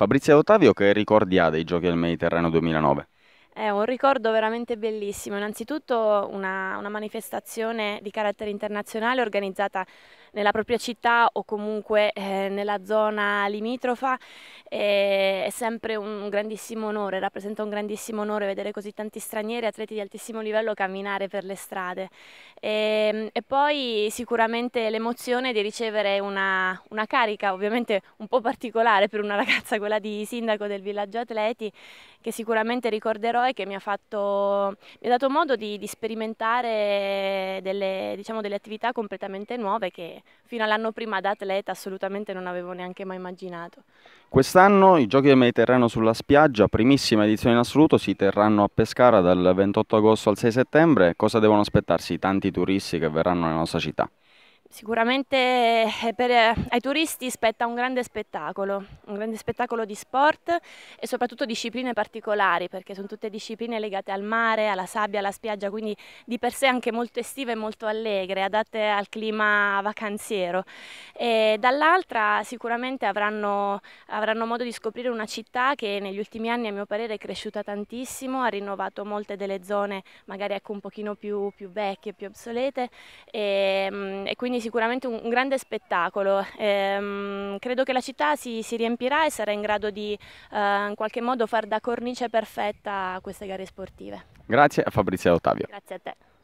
Fabrizio Ottavio che ricordi ha dei giochi al Mediterraneo 2009? È un ricordo veramente bellissimo, innanzitutto una, una, manifestazione di carattere internazionale organizzata nella propria città o comunque eh, nella zona limitrofa, è sempre un grandissimo onore, rappresenta un grandissimo onore vedere così tanti stranieri, atleti di altissimo livello camminare per le strade e, ehm, e poi sicuramente l'emozione di ricevere una, una carica ovviamente un po' particolare per una ragazza, quella di sindaco del villaggio atleti, che sicuramente ricorderò eroe che mi ha, fatto, mi ha dato modo di, di sperimentare delle, diciamo, delle, attività completamente nuove che fino all'anno prima da atleta assolutamente non avevo neanche mai immaginato. Quest'anno i Giochi del Mediterraneo sulla spiaggia, primissima edizione in assoluto, si terranno a Pescara dal 28 agosto al 6 settembre. Cosa devono aspettarsi i tanti turisti che verranno nella nostra città? Sicuramente eh, per, eh, ai turisti spetta un grande spettacolo, un grande spettacolo di sport e soprattutto discipline particolari perché sono tutte discipline legate al mare, alla sabbia, alla spiaggia, quindi di per sé anche molto estive e molto allegre, adatte al clima vacanziero. E dall'altra sicuramente avranno, avranno modo di scoprire una città che negli ultimi anni a mio parere è cresciuta tantissimo, ha rinnovato molte delle zone magari ecco un pochino più, più vecchie, più obsolete e, ehm, e quindi sicuramente un, grande spettacolo. Ehm, credo che la città si, si, riempirà e sarà in grado di eh, in qualche modo far da cornice perfetta a queste gare sportive. Grazie a Fabrizio Fabrizia Ottavio. Grazie a te.